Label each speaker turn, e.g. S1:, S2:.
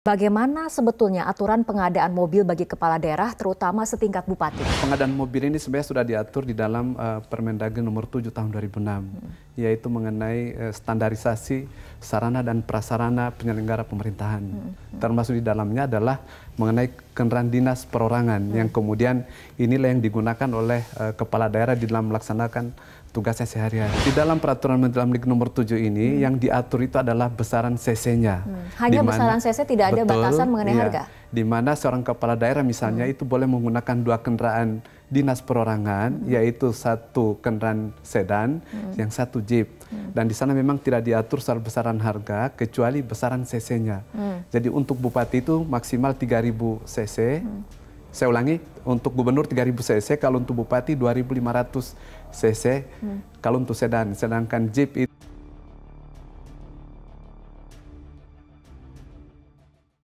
S1: Bagaimana sebetulnya aturan pengadaan mobil bagi kepala daerah terutama setingkat bupati?
S2: Pengadaan mobil ini sebenarnya sudah diatur di dalam uh, eh, Permendagri nomor 7 tahun 2006. Hmm yaitu mengenai eh, standarisasi sarana dan prasarana penyelenggara pemerintahan. Hmm, hmm. Termasuk di dalamnya adalah mengenai kendaraan dinas perorangan hmm. yang kemudian inilah yang digunakan oleh eh, kepala daerah di dalam melaksanakan tugasnya sehari-hari. Di dalam peraturan Menteri Dalam Negeri nomor 7 ini hmm. yang diatur itu adalah besaran CC-nya.
S1: Hmm. Hanya dimana, besaran CC tidak ada betul, batasan mengenai iya, harga.
S2: Di mana seorang kepala daerah misalnya hmm. itu boleh menggunakan dua kendaraan dinas perorangan hmm. yaitu satu kendaraan sedan hmm. yang satu jeep hmm. dan di sana memang tidak diatur soal besaran harga kecuali besaran cc-nya hmm. jadi untuk bupati itu maksimal 3000 cc hmm. saya ulangi untuk gubernur 3000 cc kalau untuk bupati 2500 cc hmm. kalau untuk sedan sedangkan jeep
S1: itu